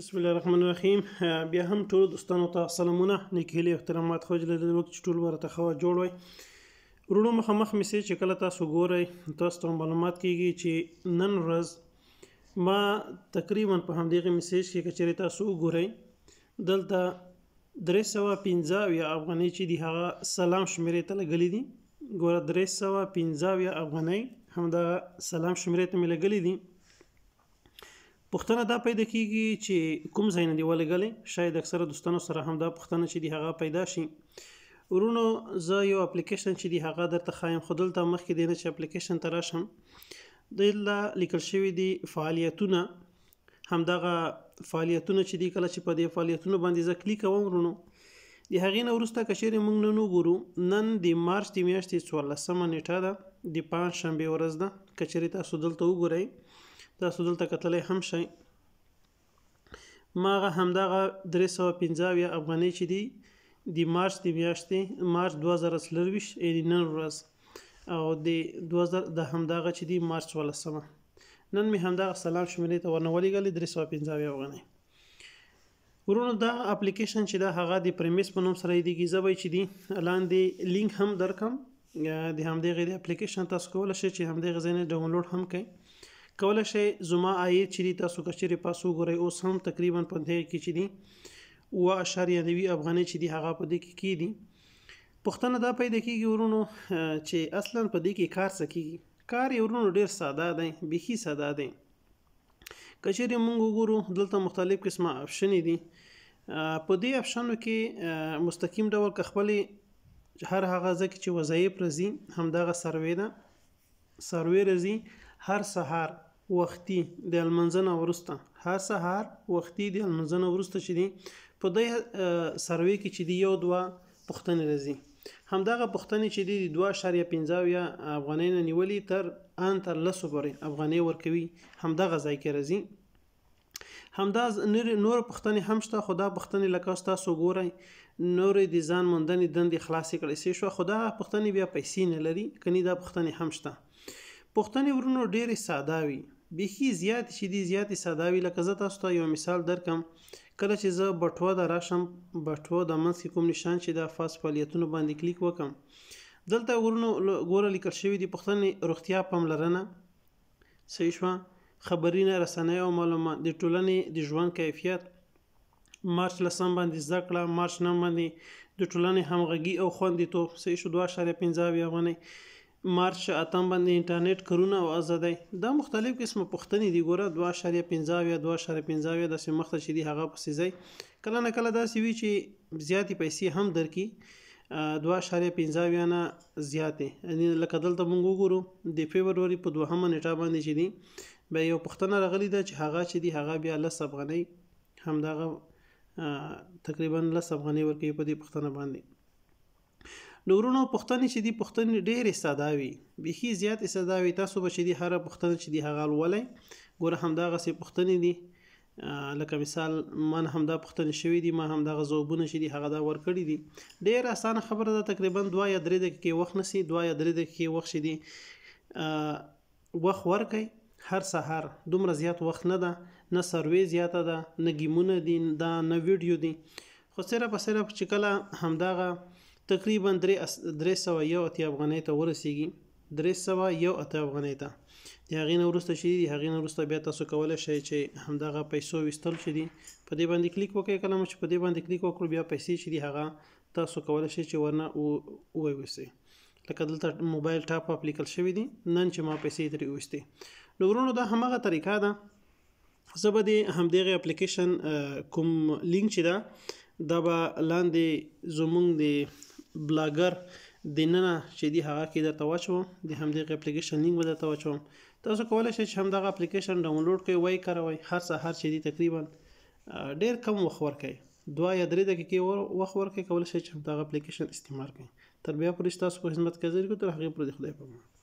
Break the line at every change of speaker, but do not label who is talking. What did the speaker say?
بسم الله الرحمن الرحیم بیا هم ټول دوستانو ته سلامونه نیک هیلې احترامات خو جلد وخت ټول ورته خو جوړ وای ورونو مخامخ می سي چې کله تاسو ګورئ تاسو ته معلومات کیږي چې نن ورځ ما تقریبا په همدغه میسج کې کچری تاسو ګورئ دلته درې سوه پنځه یا افغانۍ چې دی هغه سلام شمیرې ته لګلې دي ګوره درې سوه پنځه یا افغانۍ همدا سلام شمیرې ته مې لګلې دي پښتنه دا پیدا کیږي چې کوم ځای نه دی ولګلې شاید اکثره دوستانو سره هم دا پښتنه چې دی هغه پیدا شي ورونو زه یو اپلیکیشن چې دی هغه درته خایم خدل ته مخکې دی نه چې اپلیکیشن ته راشم د لا لیکل شوی دی فعالیتونه همدغه فعالیتونه چې دی کله چې په دې فعالیتونو باندې زه کلیک کوم ورونو د هغې نه وروسته کشیر موږ نن وګورو نن د مارچ د میاشتې 14 نیټه ده د پنځ شنبه ورځ ده کچری تاسو دلته وګورئ تاسو دلته کتلې هم شئ ماغه همدغه 315 افغانۍ چې دی د مارچ د میاشتې مارچ 2023 یعنی نن ورځ او د 2000 د همدغه چې دی مارچ 13 نن می همدغه سلام شمېرې ته ورنولې غلې 315 افغانۍ ورونو دا اپلیکیشن چې دا هغه د پریمیس په نوم سره دی گیزوي چې دی لاندې لینک هم درکم د همدې غیر اپلیکیشن تاسو کولای شئ چې همدې غزنه ډاونلوډ هم کړئ کولای شئ زما آیت چې تاسو کچېرې پاسو غوړی اوس هم تقریبا په دې کې چې دي و اشاریه دی افغاني چې دي هغه په دې کې کې دي پښتنه دا پیدا کیږي ورونو چې اصلا په دې کې کار سکیږي کار یې ورونو ډیر ساده دی بيخي ساده دی کچېرې موږ وګورو دلته مختلف قسمه آپشن دي په دې آپشنو کې مستقیم ډول خپلې هر هغه ځکه چې وظایف راځي همدغه سروې ده سروې راځي هر سهار وختي د المنځنه ورسته هر سهار وختي د المنځنه ورسته چې دي په دې سروي کې چې دی یو دوه پښتنې راځي همدغه پښتنې چې دی 2.15 یا افغانین نیولې تر ان تر لسو پورې افغاني ورکوي همدغه ځای کې راځي همدا نور پښتنې هم شته خدا پښتنې لکه تاسو ګورئ نور د ځان مندنې دندې خلاصې کړې شي شو خدا پښتنې بیا پیسې نه لري کني دا پښتنې هم شته پوښتنې ورونو ډېرې ساده وي بیخي زیات شي دي زیات ساده وي لکه زه تاسو ته یو مثال درکم کله چې زه بټوه د راشم بټوه د منځ کې کوم نشان چې د فاس فعالیتونو باندې کلیک وکم دلته ورونو ګوره لیکل شوی دي پوښتنې روغتیا پاملرنه صحیح شوه خبرینه رسنۍ او معلومات د ټولنې د ژوند کیفیت مارچ لسم باندې زده کړه مارچ نم باندې د ټولنې همغږي او خوندیتوب صحیح شو 2.15 افغانۍ مارچ اتم باندې انټرنیټ کارونه او آزادۍ دا مختلف قسمه پوښتنې دي ګوره 2.15 یا 2.15 یا داسې مخته چې دی هغه پسې ځي کله نه کله داسې وی چې زیاتې پیسې هم درکې 2.15 نه زیاتې یعنی لکه دلته مونږ وګورو د فبرवरी په 2مه نیټه باندې چې دی به یو پوښتنه راغلی ده چې هغه چې دی هغه بیا لس افغانۍ همدغه تقریبا لس افغانۍ ورکې په دې پوښتنه باندې د ورونو پښتنې چې دی پښتنې ډېرې ساده وي بيخي زیات ساده وي تاسو به چې دی هر پښتنې چې دی هغه ولې ګوره همداغه سي پښتنې دي لکه مثال من همدا پښتنې شوی دی ما همداغه زوبونه چې دی هغه دا ور کړی دي ډېر اسانه خبره ده تقریبا 2 یا 3 دقیقې وخت نسی 2 یا 3 دقیقې وخت شي دی وخت ورکي هر سهار دومره زیات وخت نه ده نه سروې زیاته ده نه ګیمونه دي دا نه ویډیو دي خو سره په سره چې کله همداغه تقریبا 301 افغانۍ ته ورسیږي 301 افغانۍ ته د هغې نه وروسته چې دي هغې نه وروسته بیا تاسو کولی شئ چې همدغه پیسو ویستل چې دي په دې باندې کلیک وکړئ کله مو چې په دې باندې کلیک وکړو بیا پیسې چې دي هغه تاسو کولی شئ چې ورنه وویوسئ لکه دلته موبایل ټاپ اپ لیکل شوی دي نن چې ما پیسې ترې ویستې نو ورونو دا همغه طریقه ده زه به د همدغه اپلیکیشن کوم لینک چې ده دا به لاندې زمونږ د بلاګر دننه چې دی هغه کې درته واچوم د همدې اپلیکیشن لینک به درته واچوم تاسو کولای شئ چې همدغه اپلیکیشن ډاونلوډ کړئ وای کاروئ هر سهار چې دی تقریبا ډیر کم وخت ورکړئ دوا یا درې دقیقې وخت ورکړئ کولای شئ چې همدغه اپلیکیشن استعمال کړئ تر بیا پرې تاسو په خدمت کې زیر کو تر هغه پرې خدای پامه